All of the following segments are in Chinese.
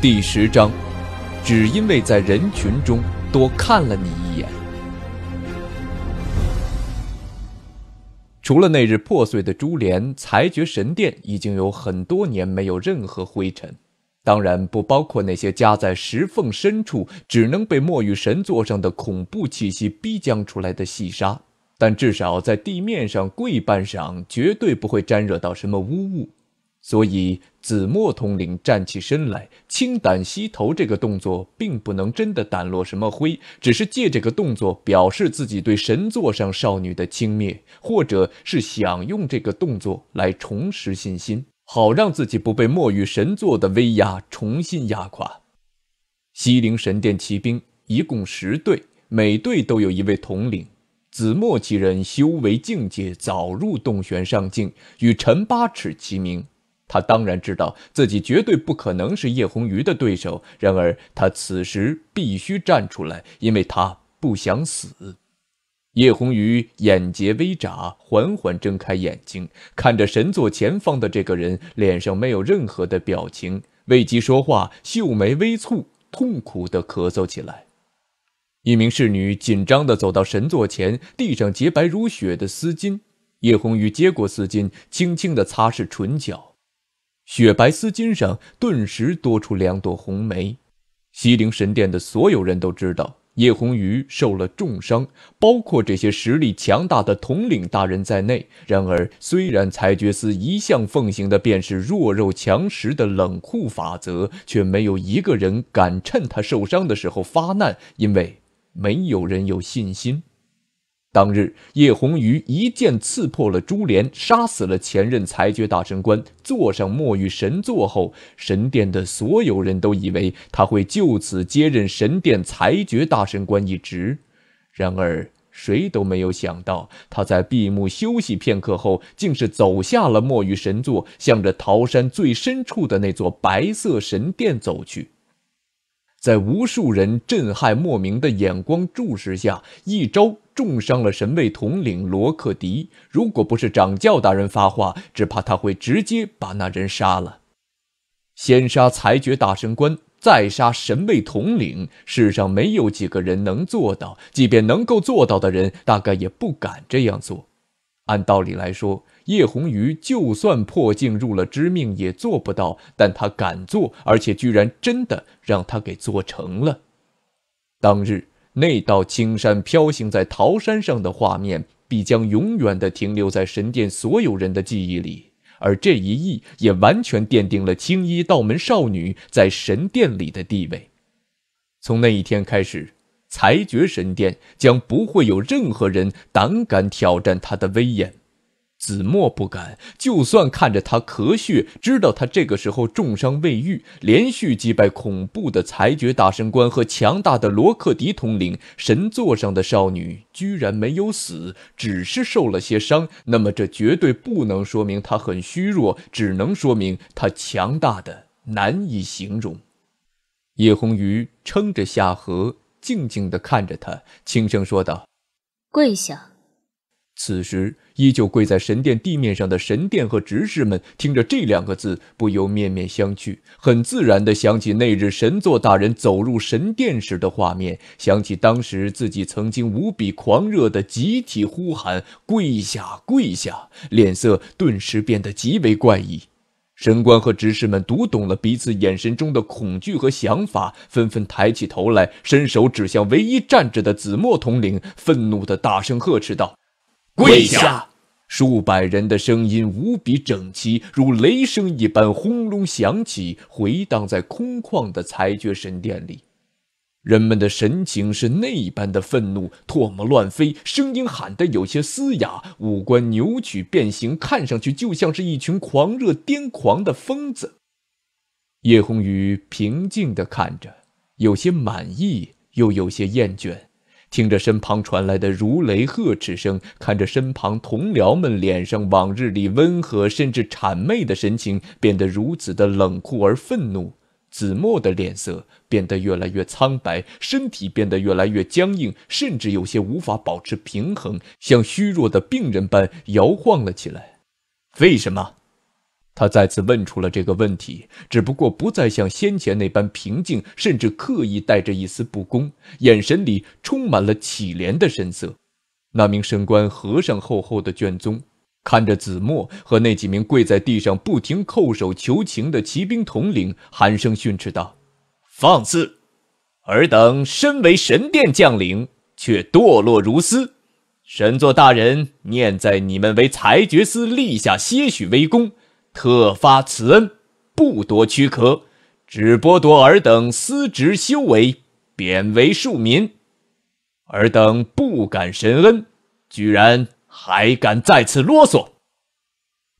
第十章，只因为在人群中多看了你一眼。除了那日破碎的珠帘，裁决神殿已经有很多年没有任何灰尘，当然不包括那些夹在石缝深处、只能被墨玉神座上的恐怖气息逼将出来的细沙。但至少在地面上跪半上，绝对不会沾惹到什么污物。所以，紫墨统领站起身来，轻胆吸头这个动作，并不能真的掸落什么灰，只是借这个动作表示自己对神座上少女的轻蔑，或者是想用这个动作来重拾信心，好让自己不被墨羽神座的威压重新压垮。西陵神殿骑兵一共十队，每队都有一位统领。紫墨其人修为境界早入洞玄上境，与陈八尺齐名。他当然知道自己绝对不可能是叶红鱼的对手，然而他此时必须站出来，因为他不想死。叶红鱼眼睫微眨，缓缓睁开眼睛，看着神座前方的这个人，脸上没有任何的表情。未及说话，秀眉微蹙，痛苦地咳嗽起来。一名侍女紧张地走到神座前，递上洁白如雪的丝巾。叶红鱼接过丝巾，轻轻地擦拭唇角。雪白丝巾上顿时多出两朵红梅。西陵神殿的所有人都知道叶红鱼受了重伤，包括这些实力强大的统领大人在内。然而，虽然裁决司一向奉行的便是弱肉强食的冷酷法则，却没有一个人敢趁他受伤的时候发难，因为没有人有信心。当日，叶红鱼一剑刺破了珠帘，杀死了前任裁决大神官，坐上墨玉神座后，神殿的所有人都以为他会就此接任神殿裁决大神官一职。然而，谁都没有想到，他在闭目休息片刻后，竟是走下了墨玉神座，向着桃山最深处的那座白色神殿走去。在无数人震撼莫名的眼光注视下，一招。重伤了神卫统领罗克迪，如果不是掌教大人发话，只怕他会直接把那人杀了。先杀裁决大神官，再杀神卫统领，世上没有几个人能做到，即便能够做到的人，大概也不敢这样做。按道理来说，叶红鱼就算破镜入了知命，也做不到，但他敢做，而且居然真的让他给做成了。当日。那道青山飘行在桃山上的画面，必将永远地停留在神殿所有人的记忆里。而这一役也完全奠定了青衣道门少女在神殿里的地位。从那一天开始，裁决神殿将不会有任何人胆敢挑战他的威严。子墨不敢，就算看着他咳血，知道他这个时候重伤未愈，连续击败恐怖的裁决大神官和强大的罗克迪统领，神座上的少女居然没有死，只是受了些伤。那么这绝对不能说明他很虚弱，只能说明他强大的难以形容。叶红鱼撑着下颌，静静地看着他，轻声说道：“跪下。”此时，依旧跪在神殿地面上的神殿和执事们，听着这两个字，不由面面相觑，很自然地想起那日神座大人走入神殿时的画面，想起当时自己曾经无比狂热的集体呼喊“跪下，跪下”，脸色顿时变得极为怪异。神官和执事们读懂了彼此眼神中的恐惧和想法，纷纷抬起头来，伸手指向唯一站着的紫墨统领，愤怒地大声呵斥道。跪下！数百人的声音无比整齐，如雷声一般轰隆响起，回荡在空旷的裁决神殿里。人们的神情是那般的愤怒，唾沫乱飞，声音喊得有些嘶哑，五官扭曲变形，看上去就像是一群狂热癫狂的疯子。叶红雨平静地看着，有些满意，又有些厌倦。听着身旁传来的如雷呵斥声，看着身旁同僚们脸上往日里温和甚至谄媚的神情变得如此的冷酷而愤怒，子墨的脸色变得越来越苍白，身体变得越来越僵硬，甚至有些无法保持平衡，像虚弱的病人般摇晃了起来。为什么？他再次问出了这个问题，只不过不再像先前那般平静，甚至刻意带着一丝不公，眼神里充满了乞怜的神色。那名神官合上厚厚的卷宗，看着子墨和那几名跪在地上不停叩首求情的骑兵统领，寒声训斥道：“放肆！尔等身为神殿将领，却堕落如斯。神座大人念在你们为裁决司立下些许微功。”特发慈恩，不夺躯壳，只剥夺尔等司职修为，贬为庶民。尔等不敢神恩，居然还敢再次啰嗦！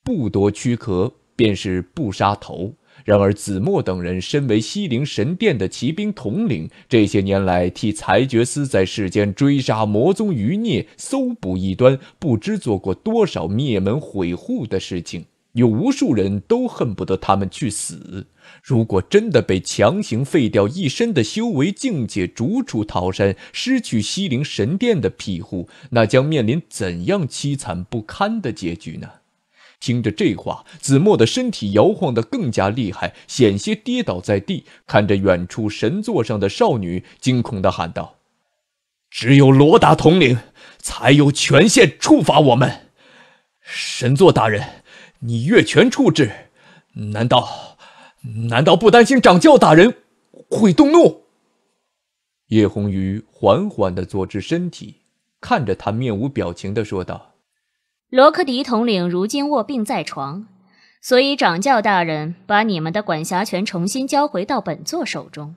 不夺躯壳，便是不杀头。然而子墨等人身为西陵神殿的骑兵统领，这些年来替裁决司在世间追杀魔宗余孽、搜捕异端，不知做过多少灭门毁户的事情。有无数人都恨不得他们去死。如果真的被强行废掉一身的修为境界，逐出桃山，失去西陵神殿的庇护，那将面临怎样凄惨不堪的结局呢？听着这话，子墨的身体摇晃得更加厉害，险些跌倒在地。看着远处神座上的少女，惊恐地喊道：“只有罗达统领才有权限处罚我们，神座大人。”你越权处置，难道难道不担心掌教大人会动怒？叶红鱼缓缓地坐直身体，看着他面无表情地说道：“罗克迪统领如今卧病在床，所以掌教大人把你们的管辖权重新交回到本座手中。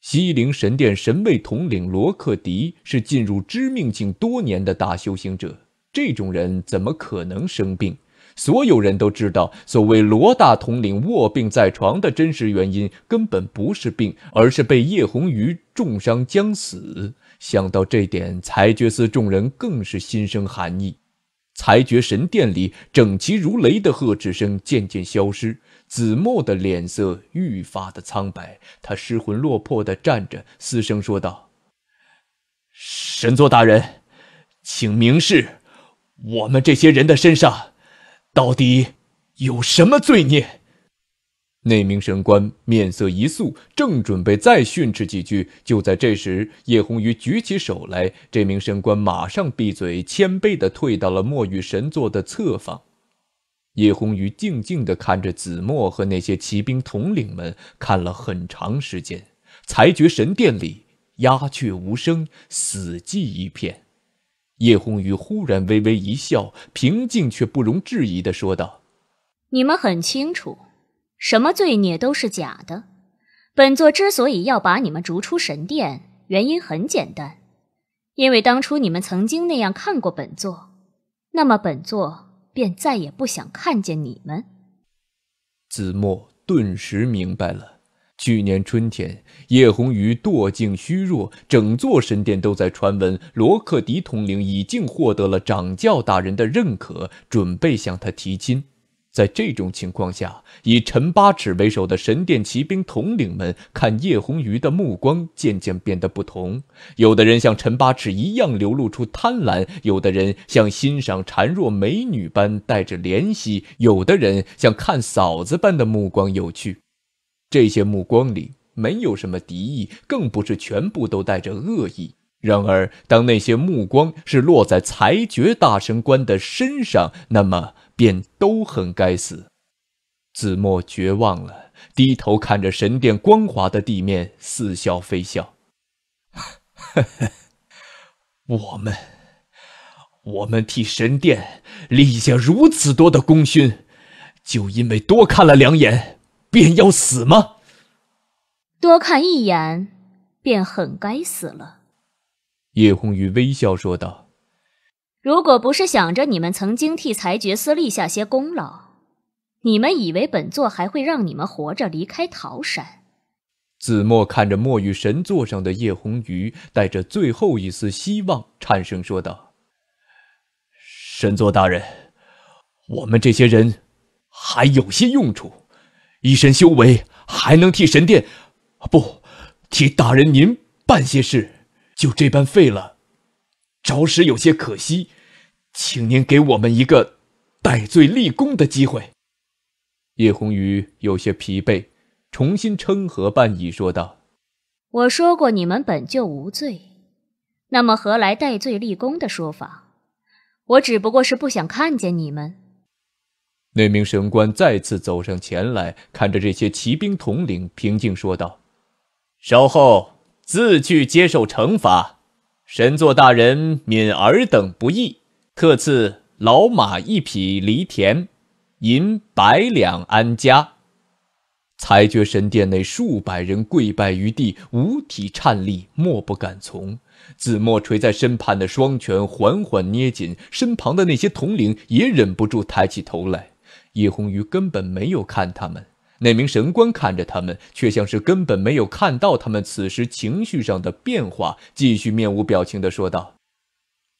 西陵神殿神位统领罗克迪是进入知命境多年的大修行者，这种人怎么可能生病？”所有人都知道，所谓罗大统领卧病在床的真实原因，根本不是病，而是被叶红鱼重伤将死。想到这点，裁决司众人更是心生寒意。裁决神殿里整齐如雷的喝止声渐渐消失，子墨的脸色愈发的苍白。他失魂落魄的站着，嘶声说道：“神座大人，请明示，我们这些人的身上……”到底有什么罪孽？那名神官面色一肃，正准备再训斥几句，就在这时，叶红鱼举起手来，这名神官马上闭嘴，谦卑地退到了墨玉神座的侧方。叶红鱼静静地看着子墨和那些骑兵统领们，看了很长时间。裁决神殿里鸦雀无声，死寂一片。叶红雨忽然微微一笑，平静却不容置疑的说道：“你们很清楚，什么罪孽都是假的。本座之所以要把你们逐出神殿，原因很简单，因为当初你们曾经那样看过本座，那么本座便再也不想看见你们。”子墨顿时明白了。去年春天，叶红鱼惰性虚弱，整座神殿都在传闻罗克迪统领已经获得了掌教大人的认可，准备向他提亲。在这种情况下，以陈八尺为首的神殿骑兵统领们看叶红鱼的目光渐渐变得不同。有的人像陈八尺一样流露出贪婪，有的人像欣赏孱弱美女般带着怜惜，有的人像看嫂子般的目光有趣。这些目光里没有什么敌意，更不是全部都带着恶意。然而，当那些目光是落在裁决大神官的身上，那么便都很该死。子墨绝望了，低头看着神殿光滑的地面，似笑非笑：“ 我们，我们替神殿立下如此多的功勋，就因为多看了两眼。”便要死吗？多看一眼，便很该死了。叶红鱼微笑说道：“如果不是想着你们曾经替裁决司立下些功劳，你们以为本座还会让你们活着离开桃山？”子墨看着墨玉神座上的叶红鱼，带着最后一丝希望，颤声说道：“神座大人，我们这些人还有些用处。”一身修为还能替神殿，不，替大人您办些事，就这般废了，着实有些可惜。请您给我们一个戴罪立功的机会。叶红鱼有些疲惫，重新称和半倚，说道：“我说过你们本就无罪，那么何来戴罪立功的说法？我只不过是不想看见你们。”那名神官再次走上前来，看着这些骑兵统领，平静说道：“稍后自去接受惩罚。神座大人免尔等不义，特赐老马一匹，犁田，银百两安家。”裁决神殿内数百人跪拜于地，五体颤栗，莫不敢从。子墨垂在身畔的双拳缓缓捏紧，身旁的那些统领也忍不住抬起头来。叶红鱼根本没有看他们，那名神官看着他们，却像是根本没有看到他们此时情绪上的变化，继续面无表情的说道：“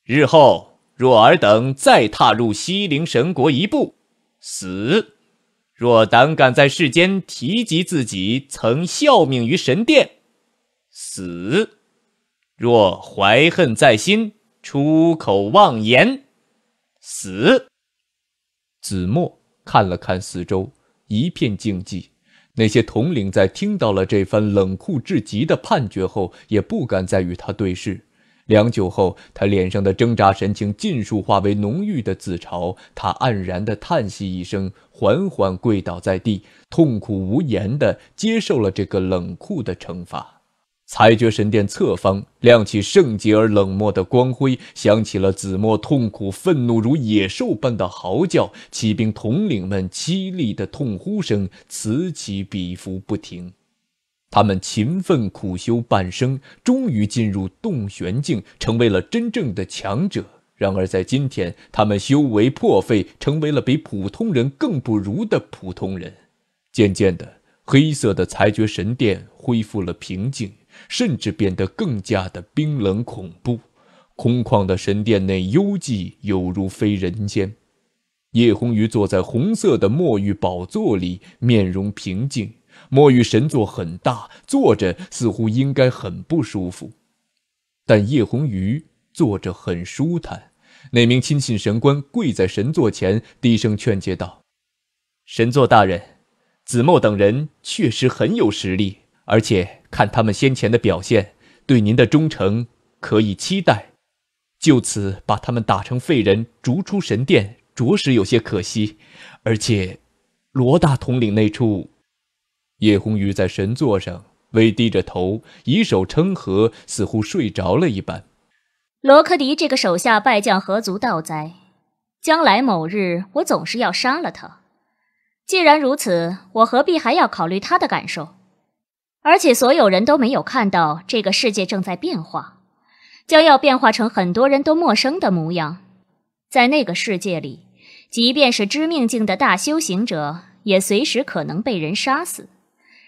日后若尔等再踏入西陵神国一步，死；若胆敢在世间提及自己曾效命于神殿，死；若怀恨在心，出口妄言，死。”子墨。看了看四周，一片静寂。那些统领在听到了这番冷酷至极的判决后，也不敢再与他对视。良久后，他脸上的挣扎神情尽数化为浓郁的自嘲。他黯然地叹息一声，缓缓跪倒在地，痛苦无言地接受了这个冷酷的惩罚。裁决神殿侧方亮起圣洁而冷漠的光辉，响起了紫墨痛苦、愤怒如野兽般的嚎叫，骑兵统领们凄厉的痛呼声此起彼伏不停。他们勤奋苦修半生，终于进入洞玄境，成为了真正的强者。然而在今天，他们修为破费，成为了比普通人更不如的普通人。渐渐的，黑色的裁决神殿恢复了平静。甚至变得更加的冰冷恐怖。空旷的神殿内幽寂，有如非人间。叶红鱼坐在红色的墨玉宝座里，面容平静。墨玉神座很大，坐着似乎应该很不舒服，但叶红鱼坐着很舒坦。那名亲信神官跪在神座前，低声劝诫道：“神座大人，子墨等人确实很有实力，而且……”看他们先前的表现，对您的忠诚可以期待。就此把他们打成废人，逐出神殿，着实有些可惜。而且，罗大统领那处，叶红鱼在神座上微低着头，以手撑额，似乎睡着了一般。罗克迪这个手下败将何足道哉？将来某日，我总是要杀了他。既然如此，我何必还要考虑他的感受？而且所有人都没有看到这个世界正在变化，将要变化成很多人都陌生的模样。在那个世界里，即便是知命境的大修行者，也随时可能被人杀死。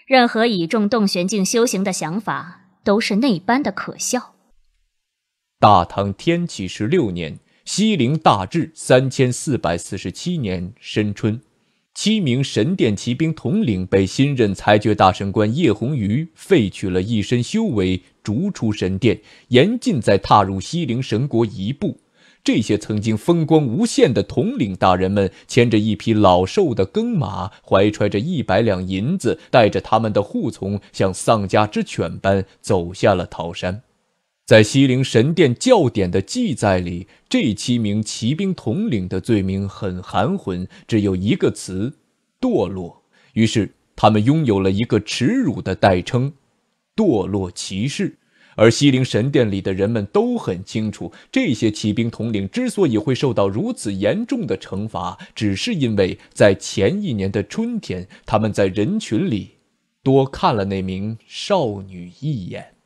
任何倚重洞玄境修行的想法，都是那般的可笑。大唐天启十六年，西陵大治三千四百四十七年深春。七名神殿骑兵统领被新任裁决大神官叶红鱼废去了一身修为，逐出神殿，严禁再踏入西陵神国一步。这些曾经风光无限的统领大人们，牵着一匹老瘦的耕马，怀揣着一百两银子，带着他们的护从，像丧家之犬般走下了桃山。在西陵神殿教典的记载里，这七名骑兵统领的罪名很含混，只有一个词：堕落。于是，他们拥有了一个耻辱的代称——堕落骑士。而西陵神殿里的人们都很清楚，这些骑兵统领之所以会受到如此严重的惩罚，只是因为在前一年的春天，他们在人群里多看了那名少女一眼。